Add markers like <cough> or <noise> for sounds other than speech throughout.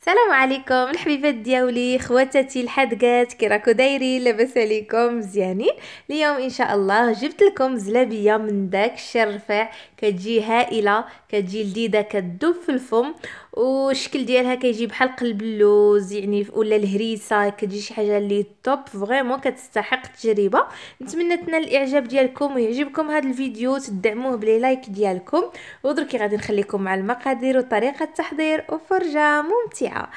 السلام عليكم الحبيبات دياولي خواتاتي الحدقات كي راكو دايرين لاباس عليكم مزيانين اليوم ان شاء الله جبت لكم زلابيه من داك الشي الرفيع كتجي هائله كتجي لذيذه كتذوب في الفم والشكل ديالها كيجي بحال قلب اللوز يعني ولا الهريسه كتجي شي حاجه اللي توب فريمون كتستحق التجربه نتمنى تنال الاعجاب ديالكم ويعجبكم هذا الفيديو تدعموه بلي لايك ديالكم ودركي غادي نخليكم مع المقادير وطريقه التحضير وفرجه ممتعه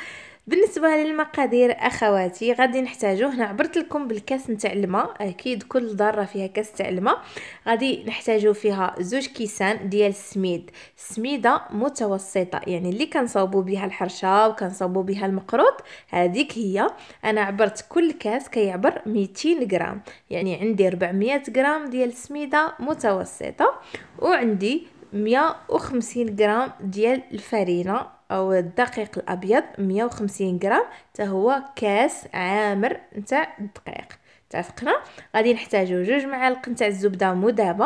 بالنسبه للمقادير اخواتي غادي نحتاجو هنا عبرت لكم بالكاس نتاع الماء اكيد كل ضاره فيها كاس تاع الماء غادي نحتاجو فيها زوج كيسان ديال السميد سميده متوسطه يعني اللي كنصاوبو بها الحرشه وكنصاوبو بها المقروط هذيك هي انا عبرت كل كاس كيعبر 200 غرام يعني عندي 400 غرام ديال السميده متوسطه وعندي مية غرام ديال الفرينة او الدقيق الابيض مية غرام حتى هو كاس عامر نتاع الدقيق اتفقنا غادي نحتاجو جوج معالق نتاع الزبده مذابه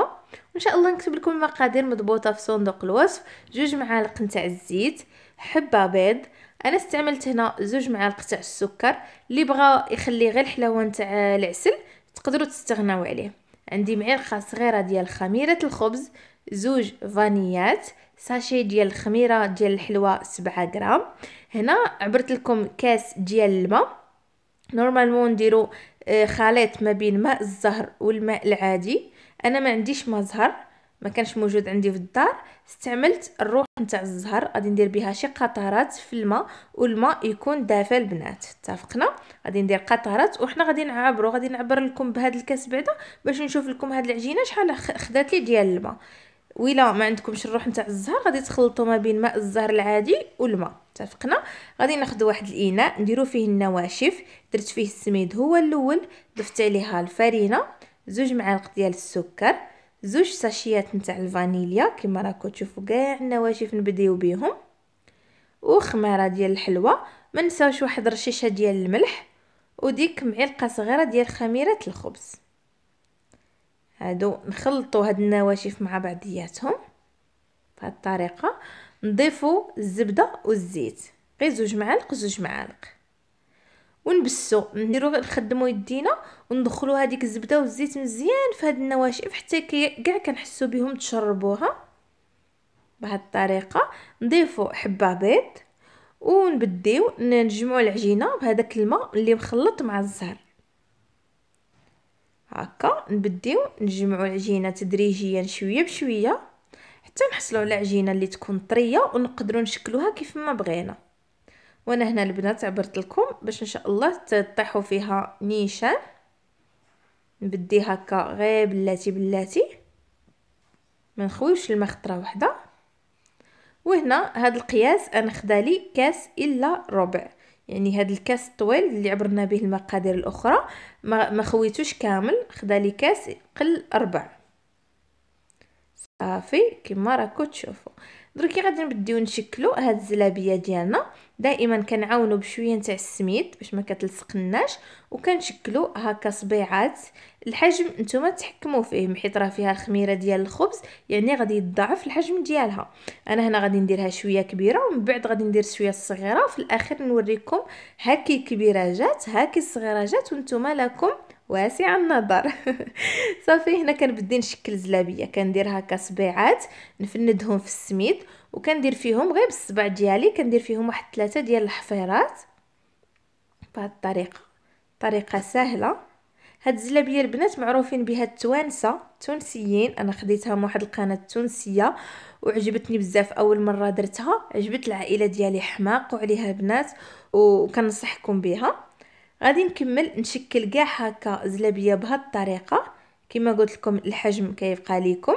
وان شاء الله نكتب لكم المقادير مضبوطه في صندوق الوصف جوج معالق نتاع الزيت حبه بيض انا استعملت هنا زوج معالق تاع السكر اللي بغى يخلي غير الحلاوه نتاع العسل تقدروا تستغناو عليه عندي معلقه صغيره ديال خميره الخبز زوج فانيات ساشي ديال الخميره ديال الحلوه 7 غرام هنا عبرت لكم كاس ديال الماء نورمالمون نديرو آه، خليط ما بين ماء الزهر والماء العادي انا ما عنديش ماء زهر ما كانش موجود عندي في الدار استعملت الروح نتاع الزهر غادي ندير بها شي قطرات في الماء والماء يكون دافى البنات اتفقنا غادي ندير قطرات وحنا غادي نعبروا غادي نعبر لكم بهاد الكاس بعدا باش نشوف لكم هاد العجينه شحال خدات لي ديال الماء ويلا ما عندكمش الروح نتاع الزهر غادي تخلطوا ما بين ماء الزهر العادي والماء اتفقنا غادي ناخذ واحد الاناء نديرو فيه النواشف درت فيه السميد هو الاول ضفت عليها الفرينه زوج معالق ديال السكر زوج ساشيات نتاع الفانيليا كما راكو تشوفوا كاع النواشف نبداو بهم وخميره ديال الحلوى ما نساوش واحد رشيشه ديال الملح وديك معلقه صغيره ديال خميره الخبز هادو نخلطوا هاد النواشف مع بعضياتهم بهاد الطريقه نضيفوا الزبده والزيت غير زوج معالق زوج معالق ونبسو نديرو نخدمو يدينا وندخلو هذيك الزبده والزيت مزيان في هاد النواشف حتى كاع كنحسو بهم تشربوها بهاد الطريقه نضيفو حبه بيض ونبديو نجمعو العجينه بهذاك الماء اللي مخلط مع الزهر هكا نبديو نجمعو العجينه تدريجيا شويه بشويه حتى نحصلو على عجينه اللي تكون طريه ونقدروا نشكلوها كيف ما بغينا وانا هنا البنات عبرت لكم باش ان شاء الله تطيحوا فيها نيشان نبدي هكا غير بلاتي بلاتي ما نخويوش الماء خطره وحده وهنا هاد القياس انا خدالي كاس الا ربع يعني هاد الكاس الطويل اللي عبرنا به المقادير الاخرى ما, ما خويتوش كامل خدالي كاس قل ربع صافي كما راكو تشوفوا دركي غادي نبداو نشكلو هاد الزلابيه ديالنا دائما كنعاونو بشويه نتاع السميد باش ما كتلصقناش وكنشكلو هكا صبيعات الحجم نتوما تحكموا فيه حيت راه فيها الخميره ديال الخبز يعني غادي يتضاعف الحجم ديالها انا هنا غادي نديرها شويه كبيره ومن بعد غادي ندير شويه صغيره وفي الاخر نوريكم هاكي كبيره جات هاكي صغيره جات وانتوما لكم واسع النظر <laughs> صافي هنا كنبدي نشكل زلابيه كندير هكا صبيعات نفندهم في السميد وكندير فيهم غير بالصبع ديالي كندير فيهم واحد ثلاثه ديال الحفيرات بهاد الطريقه طريقه سهله هاد الزلابيه البنات معروفين بها التوانسه التونسيين انا خديتها من واحد القناه التونسيه وعجبتني بزاف اول مره درتها عجبت العائله ديالي حماق وعليها بنات وكنصحكم بها غادي نكمل نشكل كاع هكا زلابيه بهاد الطريقه كما قلت لكم الحجم كيبقى ليكم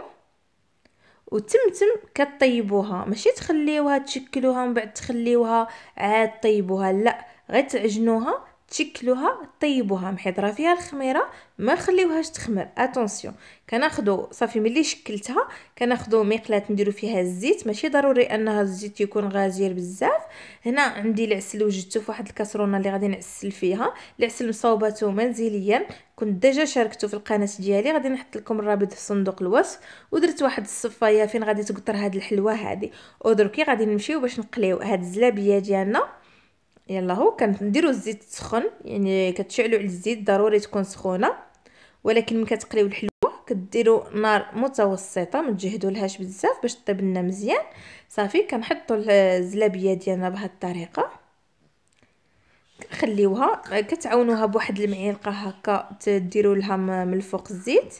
وتمتم كطيبوها ماشي تخليوها تشكلوها ومن بعد تخليوها عاد طيبوها لا غير تعجنوها تشكلوها طيبوها محضره فيها الخميره ما نخليوهاش تخمر اتونسيون كناخذوا صافي ملي شكلتها كناخذوا مقلاة نديرو فيها الزيت ماشي ضروري انها الزيت يكون غزير بزاف هنا عندي العسل وجدته فواحد الكاسرونه اللي غادي نعسل فيها العسل مصوباته منزليا كنت ديجا شاركته في القناه ديالي غادي نحط لكم الرابط في صندوق الوصف ودرت واحد الصفايه فين غادي تقطر هذه الحلوه هذه ودركي غادي نمشيو باش نقليو هذه الزلابيه ديالنا يلا هو كنديروا الزيت سخن يعني كتشعلوا على الزيت ضروري تكون سخونه ولكن ملي كتقليو الحلوه كديروا نار متوسطه ما تجهدوا لهاش بزاف باش طيب لنا مزيان صافي كنحطوا الزلابيه ديالنا بهاد الطريقه كنخليوها كتعاونوها بواحد المعلقه هكا تديروا لها من الفوق الزيت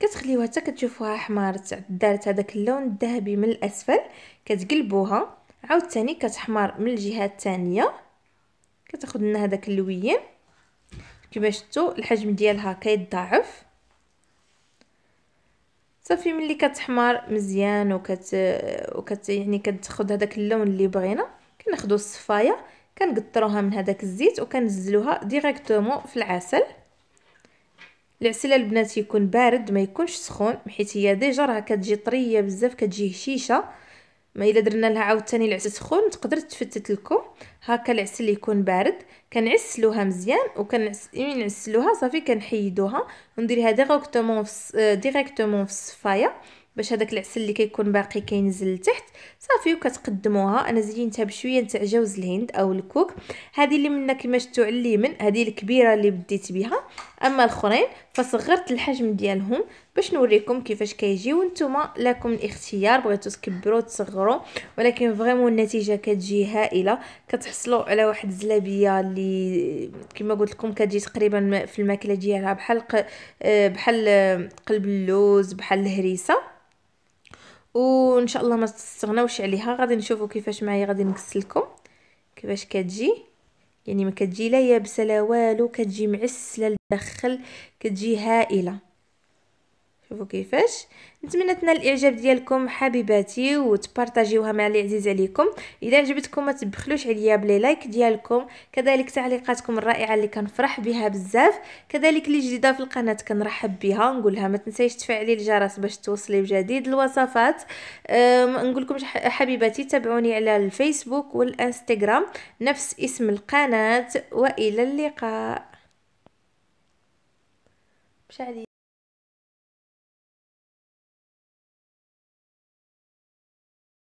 كتخليوها حتى كتشوفوها حمارت دارت هذاك اللون الذهبي من الاسفل كتقلبوها عاوتاني كتحمر من الجهه الثانيه كتاخد لنا هذاك اللوين كما شفتوا الحجم ديالها كيتضاعف صافي ملي كتحمر مزيان وكت وكت يعني كتاخذ هذاك اللون اللي بغينا كناخذوا الصفايه كنقطروها من هذاك الزيت وكنزلوها ديريكتومون في العسل العسل البنات يكون بارد ما يكونش سخون حيت هي ديجا راه كتجي طريه بزاف كتجي هشيشه ما الا درنا لها عاوتاني العسل سخون تقدر تفتت لكم هكا العسل يكون بارد كنعسلوها مزيان وكنعسلوها نعسلوها صافي كنحيدوها ونديرها ديريكتومون في ديريكتومون في الصفايه باش هذاك العسل اللي كيكون باقي كينزل لتحت صافي وكتقدموها انا زينتها بشويه نتاع جوز الهند او الكوك هذه اللي منا كما شفتوا على اليمين هذه الكبيره اللي بديت بها اما الاخرين فصغرت الحجم ديالهم باش نوريكم كيفاش كيجي نتوما لكم الاختيار بغيتو تكبروا تصغروا ولكن فريمون النتيجه كتجي هائله كتحصلوا على واحد الزلابيه اللي كما قلت لكم كتجي تقريبا في الماكله ديالها بحال آه، بحال آه، قلب اللوز بحال الهريسه وان شاء الله ما تستغناوش عليها غادي نشوفوا كيفاش معايا غادي نغسلكم كيفاش كتجي يعني ما كتجي لا يابسه لا والو كتجي معسله لداخل كتجي هائله شوفوا كيفاش نتمنى تنال الاعجاب ديالكم حبيباتي وتبارطاجيوها مع اللي عزيز عليكم الا عجبتكم ما تبخلوش عليا بلي لايك ديالكم كذلك تعليقاتكم الرائعه اللي كنفرح بها بزاف كذلك اللي جديده في القناه كنرحب بها نقول لها ما تنسيش تفعلي الجرس باش توصلي بجديد الوصفات نقول لكم حبيباتي تابعوني على الفيسبوك والانستغرام نفس اسم القناه والى اللقاء مشعلي